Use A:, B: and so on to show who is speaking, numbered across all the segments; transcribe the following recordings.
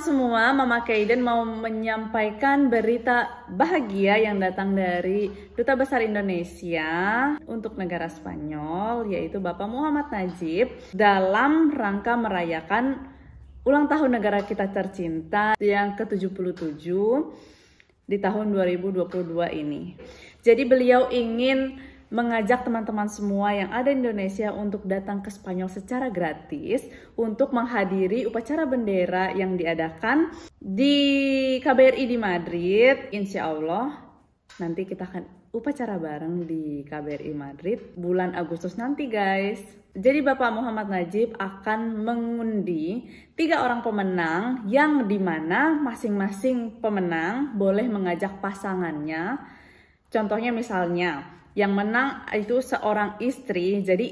A: semua, Mama Kaiden mau menyampaikan berita bahagia yang datang dari Duta Besar Indonesia untuk negara Spanyol, yaitu Bapak Muhammad Najib, dalam rangka merayakan ulang tahun negara kita tercinta yang ke-77 di tahun 2022 ini. Jadi beliau ingin mengajak teman-teman semua yang ada di Indonesia untuk datang ke Spanyol secara gratis untuk menghadiri upacara bendera yang diadakan di KBRI di Madrid. Insya Allah nanti kita akan upacara bareng di KBRI Madrid bulan Agustus nanti guys. Jadi Bapak Muhammad Najib akan mengundi tiga orang pemenang yang dimana masing-masing pemenang boleh mengajak pasangannya. Contohnya misalnya yang menang itu seorang istri. Jadi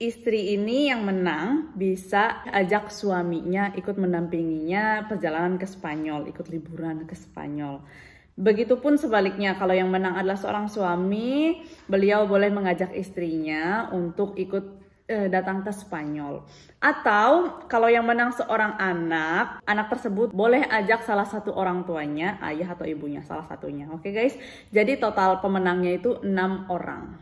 A: istri ini yang menang bisa ajak suaminya ikut mendampinginya perjalanan ke Spanyol, ikut liburan ke Spanyol. Begitupun sebaliknya, kalau yang menang adalah seorang suami, beliau boleh mengajak istrinya untuk ikut Eh, datang ke Spanyol. Atau kalau yang menang seorang anak, anak tersebut boleh ajak salah satu orang tuanya, ayah atau ibunya, salah satunya. Oke okay guys, jadi total pemenangnya itu enam orang.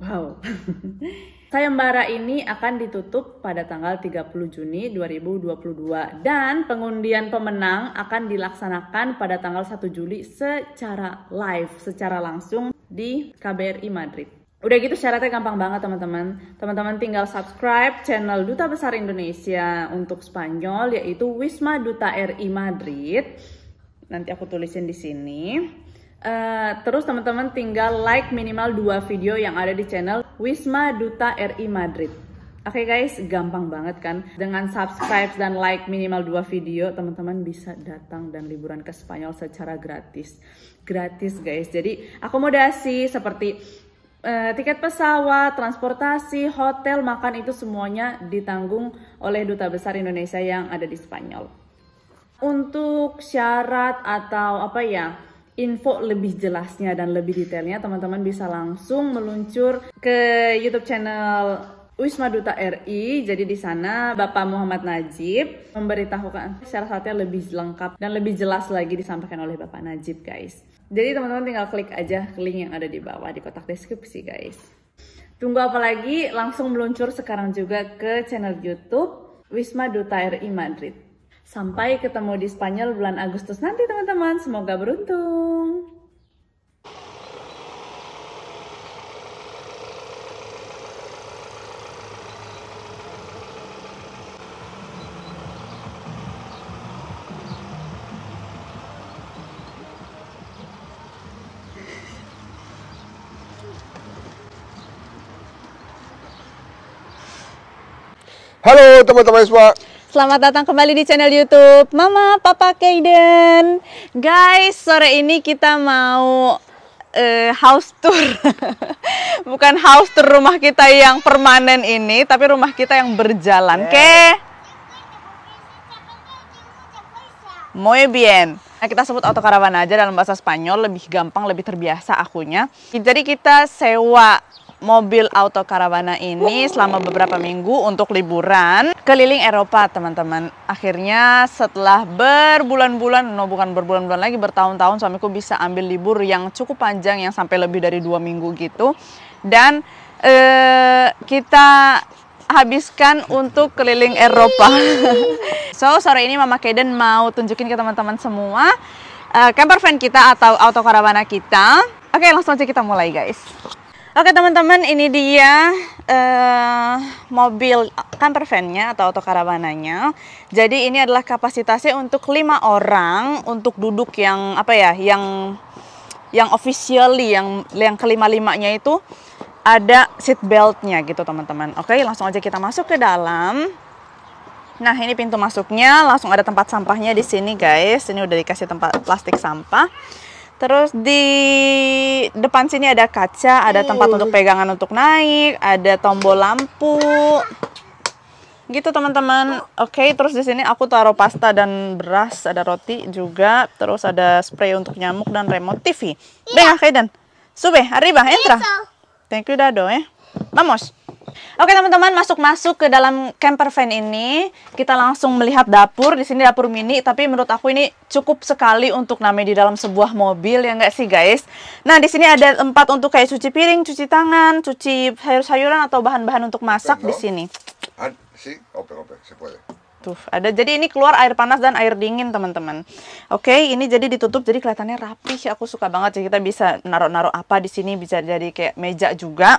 A: Wow. Sayembara ini akan ditutup pada tanggal 30 Juni 2022 dan pengundian pemenang akan dilaksanakan pada tanggal 1 Juli secara live, secara langsung di KBRI Madrid. Udah gitu syaratnya gampang banget teman-teman. Teman-teman tinggal subscribe channel Duta Besar Indonesia untuk Spanyol yaitu Wisma Duta RI Madrid. Nanti aku tulisin di sini. Uh, terus teman-teman tinggal like minimal dua video yang ada di channel Wisma Duta RI Madrid. Oke okay guys, gampang banget kan? Dengan subscribe dan like minimal dua video, teman-teman bisa datang dan liburan ke Spanyol secara gratis. Gratis guys. Jadi akomodasi seperti Eh, tiket pesawat, transportasi, hotel, makan itu semuanya ditanggung oleh duta besar Indonesia yang ada di Spanyol. Untuk syarat atau apa ya, info lebih jelasnya dan lebih detailnya teman-teman bisa langsung meluncur ke YouTube channel Wisma Duta RI. Jadi di sana Bapak Muhammad Najib memberitahukan syarat-syaratnya lebih lengkap dan lebih jelas lagi disampaikan oleh Bapak Najib, guys. Jadi teman-teman tinggal klik aja link yang ada di bawah di kotak deskripsi guys. Tunggu apa lagi? Langsung meluncur sekarang juga ke channel YouTube Wisma Duta RI Madrid. Sampai ketemu di Spanyol bulan Agustus nanti teman-teman. Semoga beruntung. Halo teman-teman semua. Selamat datang kembali di channel YouTube Mama Papa Kaiden. Guys, sore ini kita mau uh, house tour. Bukan house tour rumah kita yang permanen ini, tapi rumah kita yang berjalan. Yeah. Ke Muy bien. Nah, kita sebut auto autocaravan aja dalam bahasa Spanyol lebih gampang, lebih terbiasa akunya. Jadi kita sewa mobil auto karavana ini selama beberapa minggu untuk liburan keliling Eropa teman-teman. Akhirnya setelah berbulan-bulan, no bukan berbulan-bulan lagi, bertahun-tahun suamiku bisa ambil libur yang cukup panjang yang sampai lebih dari dua minggu gitu. Dan eh, kita habiskan untuk keliling Eropa. so, sore ini Mama Kaden mau tunjukin ke teman-teman semua uh, camper van kita atau auto karavana kita. Oke, langsung aja kita mulai guys. Oke teman-teman ini dia uh, mobil camper van-nya atau otokarawananya. Jadi ini adalah kapasitasnya untuk lima orang untuk duduk yang apa ya yang yang officially yang yang kelima limanya itu ada seat belt-nya gitu teman-teman. Oke langsung aja kita masuk ke dalam. Nah, ini pintu masuknya, langsung ada tempat sampahnya di sini, guys. Ini udah dikasih tempat plastik sampah. Terus di depan sini ada kaca, ada tempat untuk hmm. pegangan untuk naik, ada tombol lampu. Gitu teman-teman. Oke, okay, terus di sini aku taruh pasta dan beras, ada roti juga, terus ada spray untuk nyamuk dan remote TV. Venga, Hayden. Sube, arriba, entra. Thank you, Dado, eh. Vamos. Oke teman-teman masuk-masuk ke dalam camper van ini kita langsung melihat dapur di sini dapur mini tapi menurut aku ini cukup sekali untuk namanya di dalam sebuah mobil ya enggak sih guys. Nah di sini ada tempat untuk kayak cuci piring, cuci tangan, cuci sayur-sayuran atau bahan-bahan untuk masak di sini. Tuh, ada jadi ini keluar air panas dan air dingin, teman-teman. Oke, ini jadi ditutup jadi kelihatannya rapih. Aku suka banget jadi kita bisa naruh-naruh apa di sini bisa jadi kayak meja juga.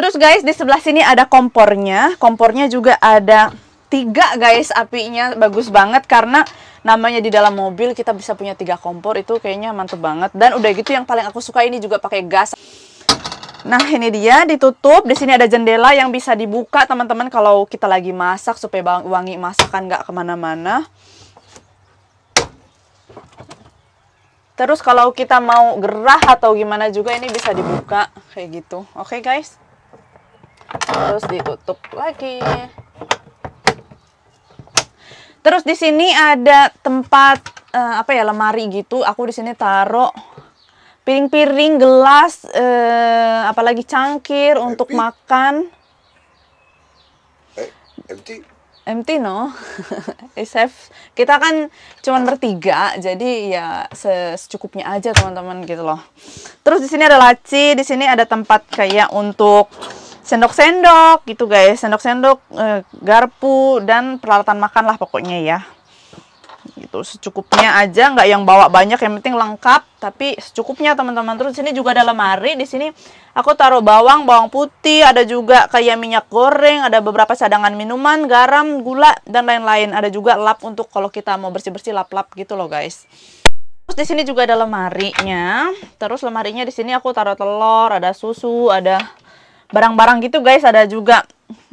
A: Terus guys, di sebelah sini ada kompornya. Kompornya juga ada tiga guys apinya. Bagus banget karena namanya di dalam mobil kita bisa punya tiga kompor. Itu kayaknya mantep banget. Dan udah gitu yang paling aku suka ini juga pakai gas. Nah ini dia ditutup. Di sini ada jendela yang bisa dibuka teman-teman kalau kita lagi masak supaya wangi masakan gak kemana-mana. Terus kalau kita mau gerah atau gimana juga ini bisa dibuka kayak gitu. Oke okay, guys terus ditutup lagi. Terus di sini ada tempat uh, apa ya lemari gitu. Aku di sini taruh piring-piring, gelas, uh, apalagi cangkir eh, untuk makan. Eh, empty. Empty no. SF Kita kan cuma bertiga, jadi ya secukupnya aja teman-teman gitu loh. Terus di sini ada laci, di sini ada tempat kayak untuk sendok-sendok gitu guys sendok-sendok eh, garpu dan peralatan makan lah pokoknya ya gitu secukupnya aja nggak yang bawa banyak yang penting lengkap tapi secukupnya teman-teman terus sini juga ada lemari di sini aku taruh bawang bawang putih ada juga kayak minyak goreng ada beberapa cadangan minuman garam gula dan lain-lain ada juga lap untuk kalau kita mau bersih-bersih lap-lap gitu loh guys terus di sini juga ada lemarinya terus lemarinya di sini aku taruh telur ada susu ada barang-barang gitu guys ada juga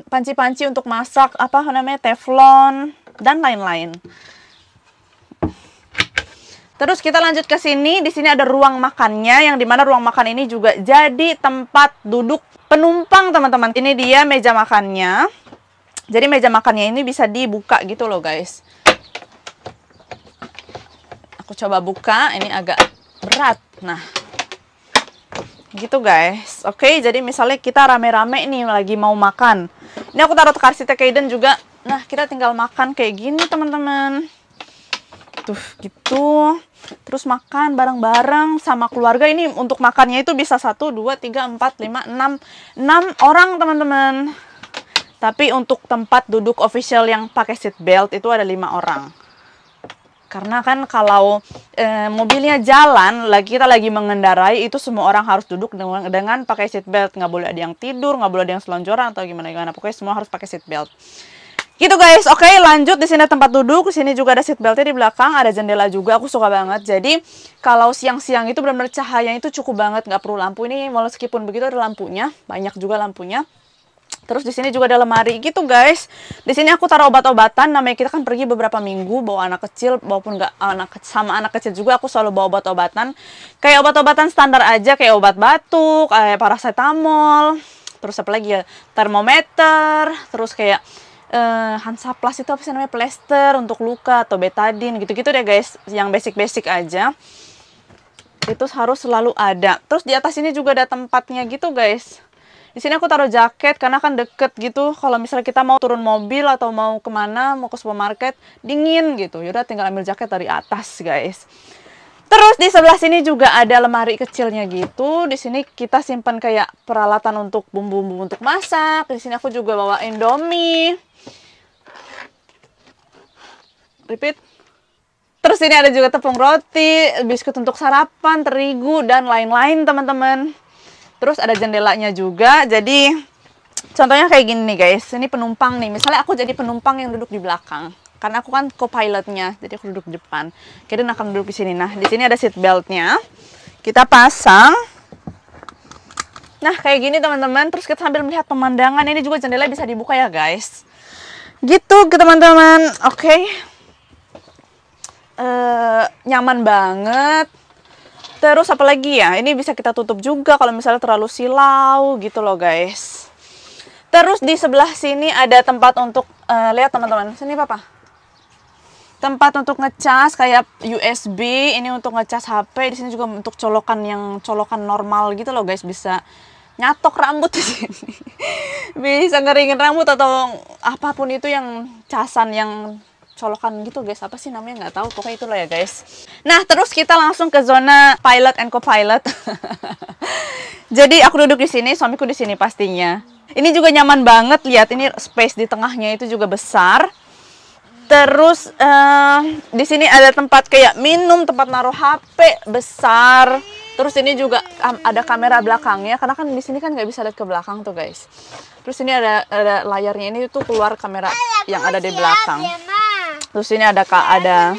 A: panci-panci untuk masak apa namanya teflon dan lain-lain Terus kita lanjut ke sini, di sini ada ruang makannya yang dimana ruang makan ini juga jadi tempat duduk penumpang teman-teman. Ini dia meja makannya. Jadi meja makannya ini bisa dibuka gitu loh guys. Aku coba buka, ini agak berat. Nah, gitu guys oke jadi misalnya kita rame-rame nih lagi mau makan ini aku taruh karsi Kaiden juga nah kita tinggal makan kayak gini teman-teman tuh gitu terus makan bareng-bareng sama keluarga ini untuk makannya itu bisa satu, dua, tiga, empat, lima, enam, 6 orang teman-teman tapi untuk tempat duduk official yang pakai seat belt itu ada lima orang karena kan kalau e, mobilnya jalan lagi kita lagi mengendarai itu semua orang harus duduk dengan, dengan pakai seat belt nggak boleh ada yang tidur nggak boleh ada yang selonjoran atau gimana gimana pokoknya semua harus pakai seat belt gitu guys oke lanjut di sini tempat duduk di sini juga ada seat beltnya di belakang ada jendela juga aku suka banget jadi kalau siang-siang itu benar-benar cahayanya itu cukup banget nggak perlu lampu ini meskipun begitu ada lampunya banyak juga lampunya Terus di sini juga ada lemari gitu guys. Di sini aku taruh obat-obatan. Namanya kita kan pergi beberapa minggu bawa anak kecil, maupun nggak anak sama anak kecil juga aku selalu bawa obat-obatan. Kayak obat-obatan standar aja kayak obat batuk, kayak paracetamol, terus apa lagi ya termometer, terus kayak uh, eh, Plus itu apa sih namanya plester untuk luka atau betadin gitu-gitu deh guys. Yang basic-basic aja itu harus selalu ada. Terus di atas ini juga ada tempatnya gitu guys di sini aku taruh jaket karena kan deket gitu. Kalau misalnya kita mau turun mobil atau mau kemana, mau ke supermarket, dingin gitu. Yaudah tinggal ambil jaket dari atas guys. Terus di sebelah sini juga ada lemari kecilnya gitu. Di sini kita simpan kayak peralatan untuk bumbu-bumbu untuk masak. Di sini aku juga bawa Indomie. Repeat. Terus ini ada juga tepung roti, biskuit untuk sarapan, terigu dan lain-lain, teman-teman terus ada jendelanya juga jadi contohnya kayak gini nih guys ini penumpang nih misalnya aku jadi penumpang yang duduk di belakang karena aku kan co-pilotnya jadi aku duduk di depan Kaden akan duduk di sini nah di sini ada seat beltnya kita pasang nah kayak gini teman-teman terus kita sambil melihat pemandangan ini juga jendela bisa dibuka ya guys gitu ke teman-teman oke okay. uh, eh, nyaman banget Terus apa lagi ya? Ini bisa kita tutup juga kalau misalnya terlalu silau gitu loh guys. Terus di sebelah sini ada tempat untuk uh, lihat teman-teman. Sini papa. Tempat untuk ngecas kayak USB, ini untuk ngecas HP, di sini juga untuk colokan yang colokan normal gitu loh guys, bisa nyatok rambut di sini. bisa ngeringin rambut atau apapun itu yang casan yang colokan gitu guys apa sih namanya nggak tahu pokoknya itulah ya guys nah terus kita langsung ke zona pilot and co-pilot jadi aku duduk di sini suamiku di sini pastinya ini juga nyaman banget lihat ini space di tengahnya itu juga besar terus uh, di sini ada tempat kayak minum tempat naruh HP besar Terus ini juga ada kamera belakangnya karena kan di sini kan nggak bisa lihat ke belakang tuh guys. Terus ini ada ada layarnya ini tuh keluar kamera yang ada di belakang. Terus ini ada kak ada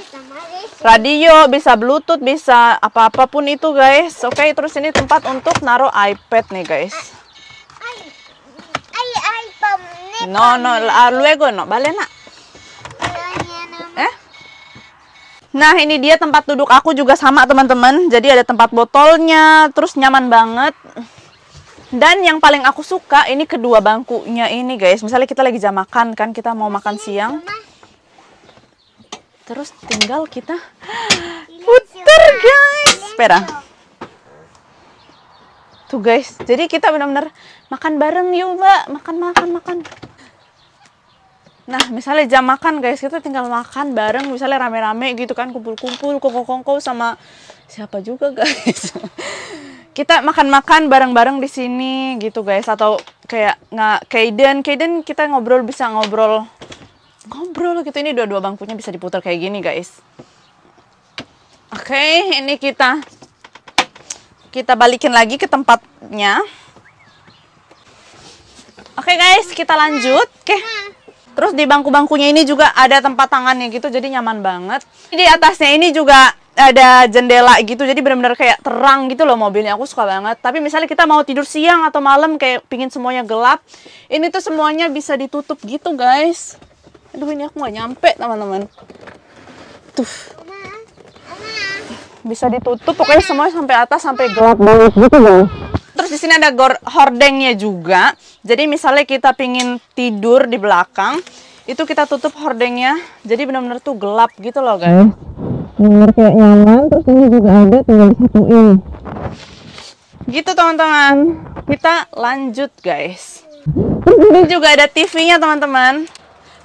A: radio, bisa bluetooth, bisa apa-apapun itu guys. Oke, okay, terus ini tempat untuk naruh iPad nih guys. No, no, luego no, vale nak. Eh? Nah, ini dia tempat duduk aku juga sama teman-teman. Jadi ada tempat botolnya, terus nyaman banget. Dan yang paling aku suka ini kedua bangkunya ini guys. Misalnya kita lagi jam makan kan, kita mau makan siang terus tinggal kita putar iya, guys Espera iya. tuh guys jadi kita benar-benar makan bareng yuk mbak makan makan makan nah misalnya jam makan guys kita tinggal makan bareng misalnya rame-rame gitu kan kumpul-kumpul kongko-kongko sama siapa juga guys kita makan-makan bareng-bareng di sini gitu guys atau kayak nggak Kaiden Kaiden kita ngobrol bisa ngobrol ngobrol gitu ini dua-dua bangkunya bisa diputar kayak gini guys oke ini kita kita balikin lagi ke tempatnya oke guys kita lanjut oke terus di bangku-bangkunya ini juga ada tempat tangannya gitu jadi nyaman banget di atasnya ini juga ada jendela gitu jadi benar-benar kayak terang gitu loh mobilnya aku suka banget tapi misalnya kita mau tidur siang atau malam kayak pingin semuanya gelap ini tuh semuanya bisa ditutup gitu guys aduh ini aku nggak nyampe teman-teman tuh bisa ditutup pokoknya semuanya sampai atas sampai gelap banget gitu loh terus di sini ada gor hordengnya juga jadi misalnya kita pingin tidur di belakang itu kita tutup hordengnya jadi benar-benar tuh gelap gitu loh guys iya. benar kayak nyaman terus ini juga ada tinggal ini gitu teman-teman kita lanjut guys Ini juga ada TV-nya teman-teman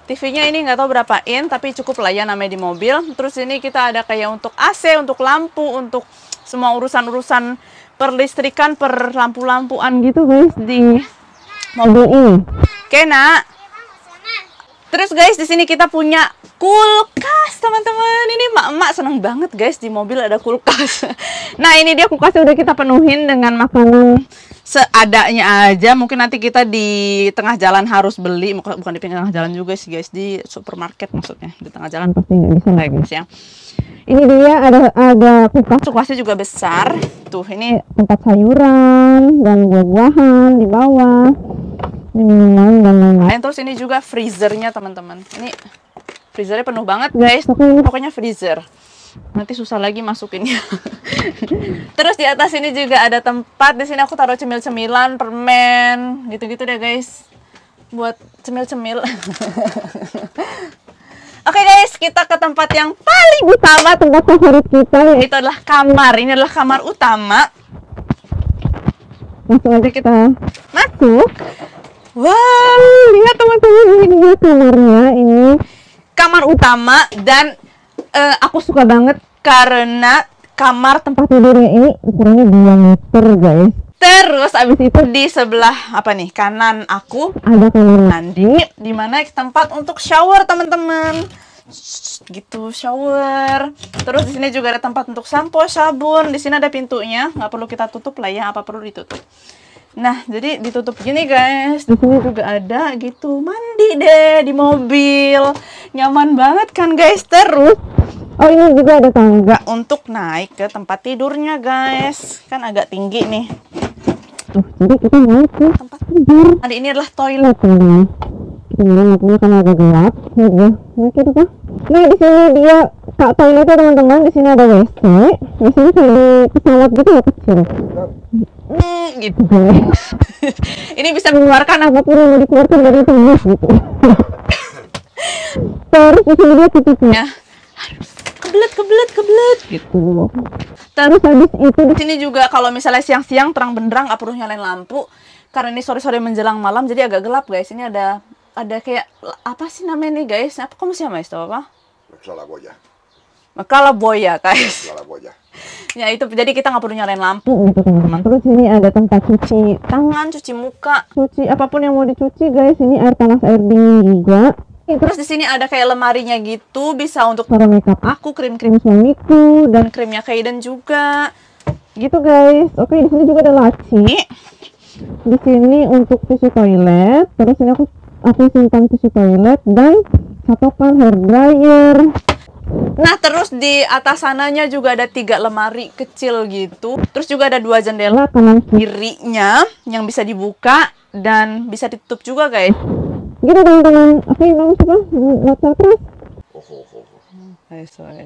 A: TV-nya ini nggak tahu berapa in, tapi cukup lah ya namanya di mobil. Terus ini kita ada kayak untuk AC, untuk lampu, untuk semua urusan-urusan perlistrikan, per lampu-lampuan gitu guys di mobil ini. Oke nak. Terus guys di sini kita punya kulkas teman-teman. Ini emak-emak seneng banget guys di mobil ada kulkas. nah ini dia kulkasnya udah kita penuhin dengan makanan seadanya aja mungkin nanti kita di tengah jalan harus beli bukan di tengah jalan juga sih guys di supermarket maksudnya di tengah jalan pasti nggak bisa lah guys ya ini dia ada ada kulkas kulkasnya juga besar tuh ini iya, tempat sayuran dan buah-buahan di bawah lain terus ini juga freezernya teman-teman ini freezernya penuh banget iya, guys pokoknya freezer nanti susah lagi masukinnya. Terus di atas ini juga ada tempat. Di sini aku taruh cemil-cemilan, permen, gitu-gitu deh guys. Buat cemil-cemil. Oke okay guys, kita ke tempat yang paling utama, tempat favorit kita yaitu adalah kamar. Ini adalah kamar utama. Langsung aja kita masuk. Wow, lihat teman-teman ini kamarnya ini kamar utama dan uh, aku suka banget karena kamar tempat tidurnya ini ukurannya 2 meter guys Terus abis itu di sebelah apa nih kanan aku ada kamar mandi di mana tempat untuk shower teman-teman gitu shower terus di sini juga ada tempat untuk sampo sabun di sini ada pintunya nggak perlu kita tutup lah ya apa perlu ditutup Nah, jadi ditutup gini guys. Di sini juga ada gitu. Mandi deh di mobil. Nyaman banget kan guys. Terus Oh ini juga ada tangga untuk naik ke tempat tidurnya guys. Kan agak tinggi nih. Oh, jadi kita naik ke tempat tidur. Nah, ini adalah toilet Ini karena agak gelap. Ya, ini Nah di sini dia kak toilet itu teman-teman di sini ada WC di sini kayak pesawat gitu ya kecil hmm, gitu guys. ini bisa mengeluarkan apapun yang mau dikeluarkan dari tubuh gitu terus di sini dia titiknya. kebelet kebelet kebelet gitu terus habis itu di sini juga kalau misalnya siang-siang terang benderang nggak perlu nyalain lampu karena ini sore-sore menjelang malam jadi agak gelap guys ini ada ada kayak apa sih namanya nih guys apa kamu siapa guys? apa? Ya boya guys. boya. ya itu jadi kita nggak perlu nyalain lampu nah, gitu teman-teman. Terus ini ada tempat cuci tangan, cuci muka, cuci apapun yang mau dicuci guys. Ini air panas, air dingin juga. Terus di sini ada kayak lemarinya gitu, bisa untuk para makeup aku, krim-krim suamiku dan krimnya Kaiden juga. Gitu guys. Oke, di sini juga ada laci. Di sini untuk tisu toilet. Terus ini aku aku simpan tisu toilet dan satu hair dryer Nah terus di atas sananya juga ada tiga lemari kecil gitu. Terus juga ada dua jendela kanan kirinya yang bisa dibuka dan bisa ditutup juga guys. Gitu teman-teman. Oke, apa? terus. Oh,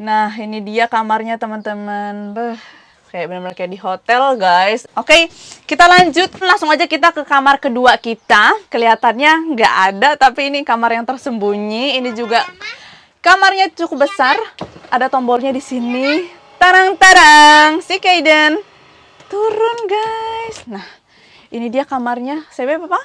A: Nah ini dia kamarnya teman-teman. Kayak benar-benar kayak di hotel guys. Oke, okay, kita lanjut langsung aja kita ke kamar kedua kita. Kelihatannya nggak ada, tapi ini kamar yang tersembunyi. Ini juga. Kamarnya cukup besar, ada tombolnya di sini. Tarang tarang, si Kaiden turun guys. Nah, ini dia kamarnya. Saya apa?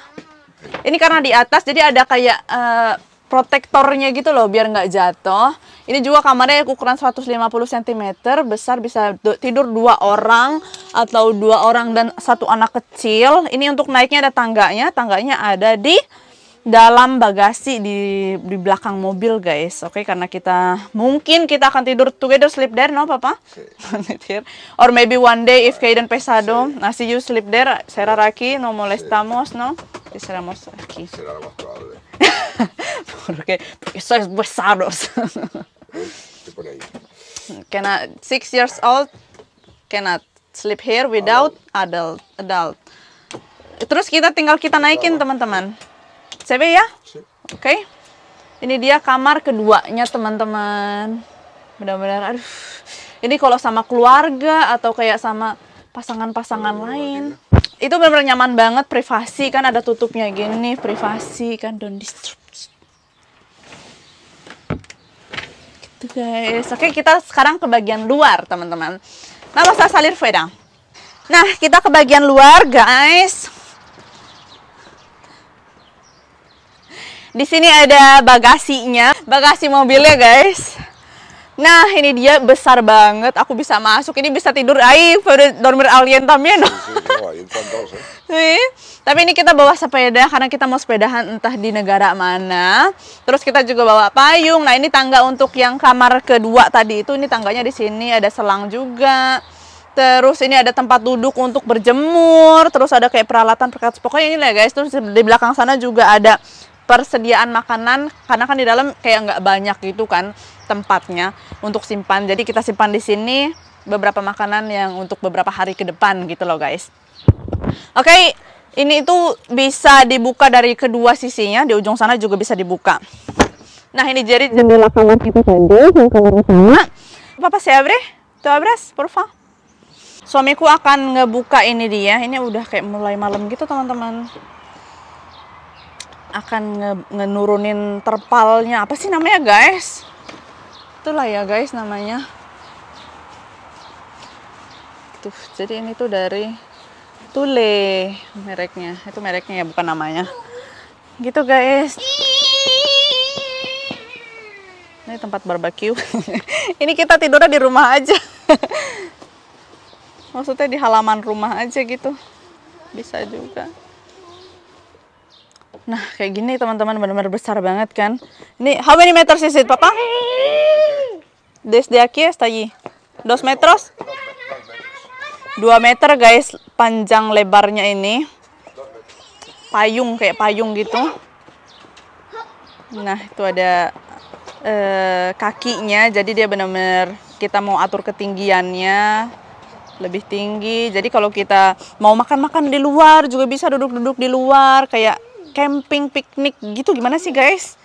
A: Ini karena di atas, jadi ada kayak uh, protektornya gitu loh, biar nggak jatuh. Ini juga kamarnya ukuran 150 cm, besar bisa tidur dua orang atau dua orang dan satu anak kecil. Ini untuk naiknya ada tangganya, tangganya ada di dalam bagasi di di belakang mobil guys oke okay? karena kita mungkin kita akan tidur together sleep there no papa okay. or maybe one day if Kaiden pesado sí. nasi you sleep there saya raki no molestamos no diseramos aquí porque porque sois besados cannot six years old cannot sleep here without adult adult terus kita tinggal kita naikin teman-teman CB ya? Oke. Okay. Ini dia kamar keduanya teman-teman. Benar-benar aduh. Ini kalau sama keluarga atau kayak sama pasangan-pasangan lain. Gitu. Itu benar-benar nyaman banget, privasi kan ada tutupnya gini, privasi kan don't disturb. Gitu guys. Oke, okay, kita sekarang ke bagian luar, teman-teman. Nah, masa salir Nah, kita ke bagian luar, guys. Di sini ada bagasinya, bagasi mobilnya guys. Nah, ini dia besar banget. Aku bisa masuk. Ini bisa tidur ai dormir alien tamnya no. Iya, iya, iya, Tapi ini kita bawa sepeda karena kita mau sepedahan entah di negara mana. Terus kita juga bawa payung. Nah, ini tangga untuk yang kamar kedua tadi itu. Ini tangganya di sini ada selang juga. Terus ini ada tempat duduk untuk berjemur, terus ada kayak peralatan perkat. pokoknya ini lah guys. Terus di belakang sana juga ada persediaan makanan karena kan di dalam kayak nggak banyak gitu kan tempatnya untuk simpan jadi kita simpan di sini beberapa makanan yang untuk beberapa hari ke depan gitu loh guys oke okay, ini itu bisa dibuka dari kedua sisinya di ujung sana juga bisa dibuka nah ini jadi jendela kamar kita tadi yang kamar utama ah, papa siabre tuh abres porfa suamiku akan ngebuka ini dia ini udah kayak mulai malam gitu teman-teman akan nge ngenurunin terpalnya apa sih namanya guys itulah ya guys namanya tuh jadi ini tuh dari Tule mereknya itu mereknya ya bukan namanya gitu guys ini tempat barbeque ini kita tidurnya di rumah aja maksudnya di halaman rumah aja gitu bisa juga Nah, kayak gini teman-teman benar-benar besar banget kan. Ini how many meters is it, Papa? de aquí hasta allí. Dos metros? Dua meter guys panjang lebarnya ini. Payung kayak payung gitu. Nah, itu ada eh, kakinya. Jadi dia benar-benar kita mau atur ketinggiannya lebih tinggi. Jadi kalau kita mau makan-makan di luar juga bisa duduk-duduk di luar kayak camping piknik gitu gimana sih guys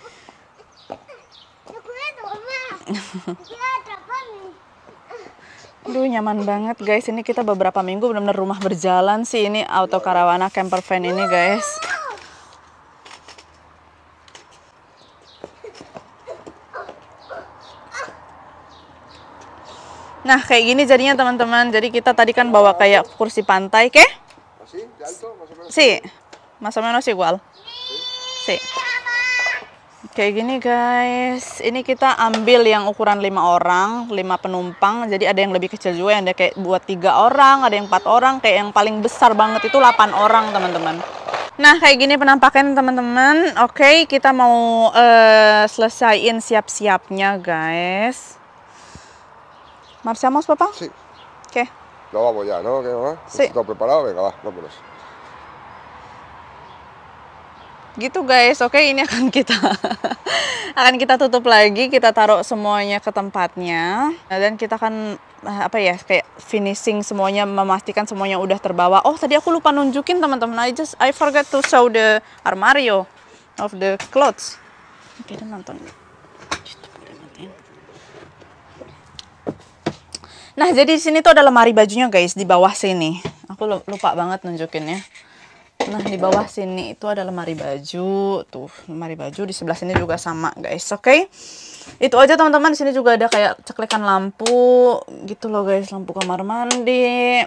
A: Aduh nyaman banget guys ini kita beberapa minggu benar-benar rumah berjalan sih ini auto karawana camper van ini guys Nah kayak gini jadinya teman-teman jadi kita tadi kan bawa kayak kursi pantai ke? Si Más o menos igual. Sí. Kayak gini guys. Ini kita ambil yang ukuran 5 orang, 5 penumpang. Jadi ada yang lebih kecil juga ada kayak buat 3 orang, ada yang 4 orang, kayak yang paling besar banget itu 8 orang, teman-teman. Nah, kayak gini penampakan teman-teman. Oke, kita mau uh, selesaiin siap-siapnya, guys. ¿Marchamos, papá? Sí. ¿Qué? No vamos ya, ¿no? ¿Qué, si. Sí. ¿Está preparado? Venga, va, vámonos gitu guys oke ini akan kita akan kita tutup lagi kita taruh semuanya ke tempatnya nah, dan kita akan eh, apa ya kayak finishing semuanya memastikan semuanya udah terbawa oh tadi aku lupa nunjukin teman-teman I just I forget to show the armario of the clothes oke okay, nonton nah jadi di sini tuh ada lemari bajunya guys di bawah sini aku lupa banget nunjukinnya Nah, di bawah sini itu ada lemari baju. Tuh, lemari baju di sebelah sini juga sama, guys. Oke. Okay? Itu aja teman-teman. Di sini juga ada kayak ceklekan lampu gitu loh, guys. Lampu kamar mandi.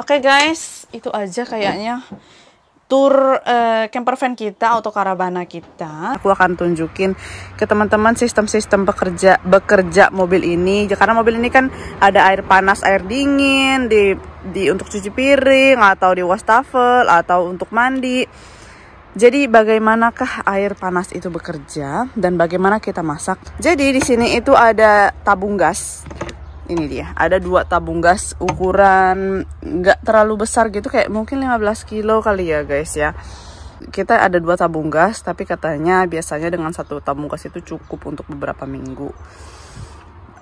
A: Oke, okay, guys. Itu aja kayaknya tour uh, camper van kita atau karavana kita. Aku akan tunjukin ke teman-teman sistem-sistem bekerja bekerja mobil ini. Karena mobil ini kan ada air panas, air dingin di di untuk cuci piring atau di wastafel atau untuk mandi. Jadi bagaimanakah air panas itu bekerja dan bagaimana kita masak? Jadi di sini itu ada tabung gas ini dia ada dua tabung gas ukuran nggak terlalu besar gitu kayak mungkin 15 kilo kali ya guys ya kita ada dua tabung gas tapi katanya biasanya dengan satu tabung gas itu cukup untuk beberapa minggu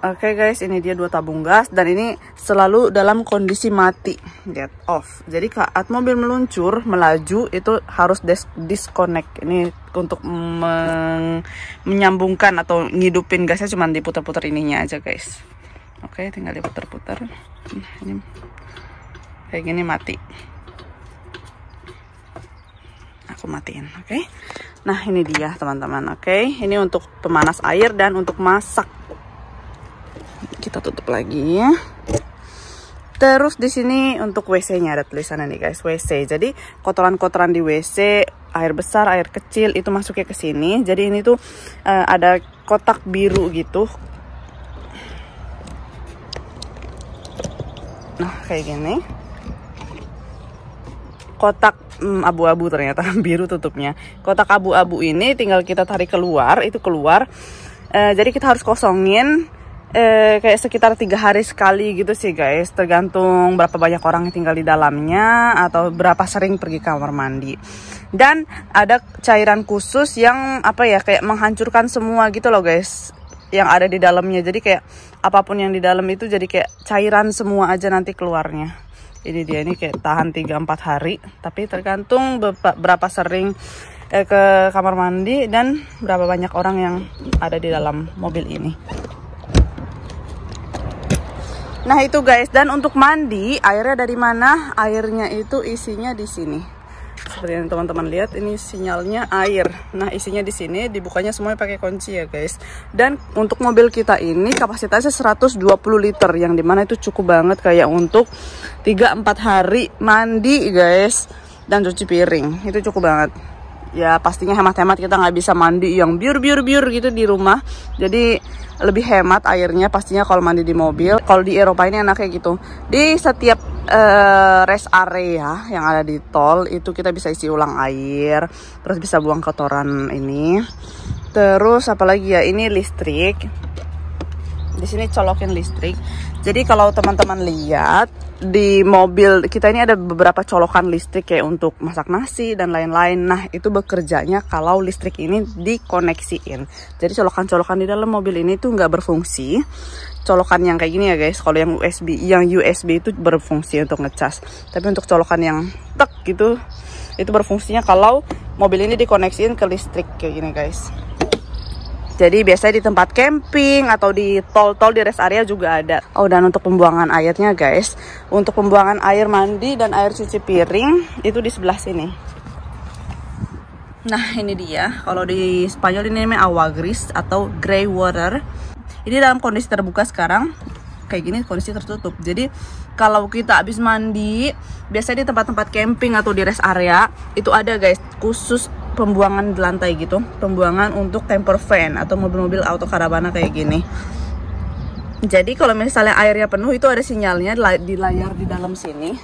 A: oke okay guys ini dia dua tabung gas dan ini selalu dalam kondisi mati get off jadi saat mobil meluncur melaju itu harus disconnect ini untuk menyambungkan atau ngidupin gasnya cuman diputar-putar ininya aja guys oke tinggal diputar-putar ini kayak gini mati aku matiin oke okay? nah ini dia teman-teman oke okay? ini untuk pemanas air dan untuk masak kita tutup lagi ya Terus di sini untuk WC-nya ada tulisannya nih guys, WC. Jadi kotoran-kotoran di WC, air besar, air kecil itu masuknya ke sini. Jadi ini tuh uh, ada kotak biru gitu. nah kayak gini kotak hmm, abu-abu hmm, ternyata biru tutupnya kotak abu-abu ini tinggal kita tarik keluar itu keluar e, jadi kita harus kosongin e, kayak sekitar tiga hari sekali gitu sih guys tergantung berapa banyak orang yang tinggal di dalamnya atau berapa sering pergi kamar mandi dan ada cairan khusus yang apa ya kayak menghancurkan semua gitu loh guys yang ada di dalamnya jadi kayak apapun yang di dalam itu jadi kayak cairan semua aja nanti keluarnya ini dia ini kayak tahan 3-4 hari tapi tergantung berapa sering eh, ke kamar mandi dan berapa banyak orang yang ada di dalam mobil ini Nah itu guys, dan untuk mandi airnya dari mana? Airnya itu isinya di sini seperti yang teman-teman lihat ini sinyalnya air nah isinya di sini dibukanya semuanya pakai kunci ya guys dan untuk mobil kita ini kapasitasnya 120 liter yang dimana itu cukup banget kayak untuk 3-4 hari mandi guys dan cuci piring itu cukup banget ya pastinya hemat-hemat kita nggak bisa mandi yang biur-biur-biur gitu di rumah jadi lebih hemat airnya pastinya kalau mandi di mobil kalau di Eropa ini enaknya gitu di setiap uh, rest area yang ada di tol itu kita bisa isi ulang air terus bisa buang kotoran ini terus apalagi ya ini listrik di sini colokin listrik jadi kalau teman-teman lihat di mobil kita ini ada beberapa colokan listrik ya untuk masak nasi dan lain-lain. Nah, itu bekerjanya kalau listrik ini dikoneksiin. Jadi colokan-colokan di dalam mobil ini tuh nggak berfungsi. Colokan yang kayak gini ya guys, kalau yang USB, yang USB itu berfungsi untuk ngecas. Tapi untuk colokan yang tek gitu, itu berfungsinya kalau mobil ini dikoneksiin ke listrik kayak gini guys. Jadi biasanya di tempat camping atau di tol-tol di rest area juga ada. Oh dan untuk pembuangan airnya guys, untuk pembuangan air mandi dan air cuci piring itu di sebelah sini. Nah ini dia, kalau di Spanyol ini namanya agua gris atau grey water. Ini dalam kondisi terbuka sekarang, kayak gini kondisi tertutup. Jadi kalau kita habis mandi, biasanya di tempat-tempat camping atau di rest area itu ada guys khusus pembuangan di lantai gitu pembuangan untuk temper van atau mobil-mobil auto karavana kayak gini jadi kalau misalnya airnya penuh itu ada sinyalnya di layar di dalam sini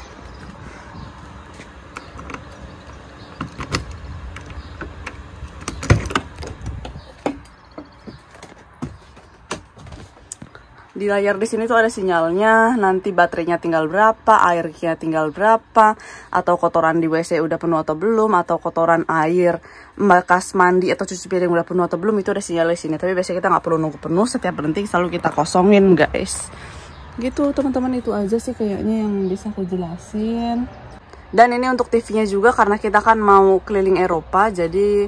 A: di layar di sini tuh ada sinyalnya, nanti baterainya tinggal berapa, airnya tinggal berapa, atau kotoran di WC udah penuh atau belum, atau kotoran air bekas mandi atau cuci piring udah penuh atau belum, itu ada sinyal di sini. Tapi biasanya kita nggak perlu nunggu penuh, setiap berhenti selalu kita kosongin guys. Gitu teman-teman itu aja sih kayaknya yang bisa aku jelasin. Dan ini untuk TV-nya juga karena kita kan mau keliling Eropa, jadi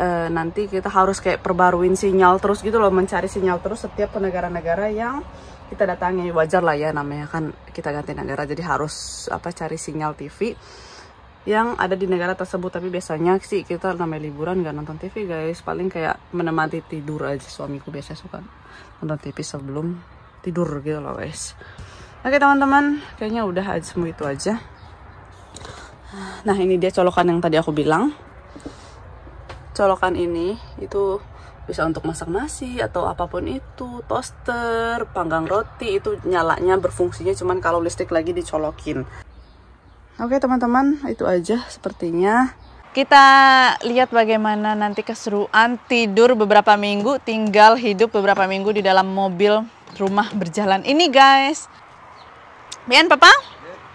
A: uh, nanti kita harus kayak perbaruin sinyal terus gitu loh mencari sinyal terus setiap negara-negara yang kita datangi wajar lah ya namanya kan kita ganti negara jadi harus apa cari sinyal TV yang ada di negara tersebut tapi biasanya sih kita namanya liburan gak nonton TV guys paling kayak menemati tidur aja suamiku biasanya suka nonton TV sebelum tidur gitu loh guys oke teman-teman kayaknya udah aja semua itu aja nah ini dia colokan yang tadi aku bilang colokan ini itu bisa untuk masak nasi atau apapun itu toaster panggang roti itu nyalanya berfungsinya cuman kalau listrik lagi dicolokin oke teman-teman itu aja sepertinya kita lihat bagaimana nanti keseruan tidur beberapa minggu tinggal hidup beberapa minggu di dalam mobil rumah berjalan ini guys bien papá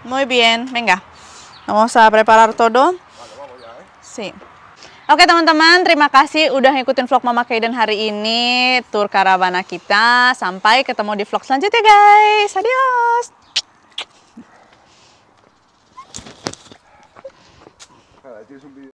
A: muy bien venga vamos a preparar todo sí Oke teman-teman, terima kasih udah ngikutin vlog Mama Kaiden hari ini, tur karavana kita. Sampai ketemu di vlog selanjutnya guys. Adios.